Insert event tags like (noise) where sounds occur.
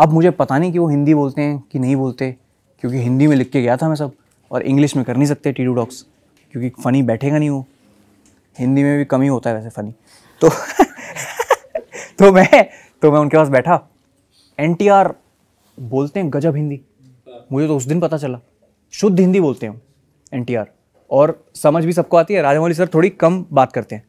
अब मुझे पता नहीं कि वो हिंदी बोलते हैं कि नहीं बोलते क्योंकि हिंदी में लिख के गया था मैं सब और इंग्लिश में कर नहीं सकते टी डू डॉक्स क्योंकि फ़नी बैठेगा नहीं वो हिंदी में भी कमी होता है वैसे फ़नी तो (laughs) तो मैं तो मैं उनके पास बैठा एन बोलते हैं गजब हिंदी मुझे तो उस दिन पता चला शुद्ध हिंदी बोलते हैं एन और समझ भी सबको आती है राजमौली सर थोड़ी कम बात करते हैं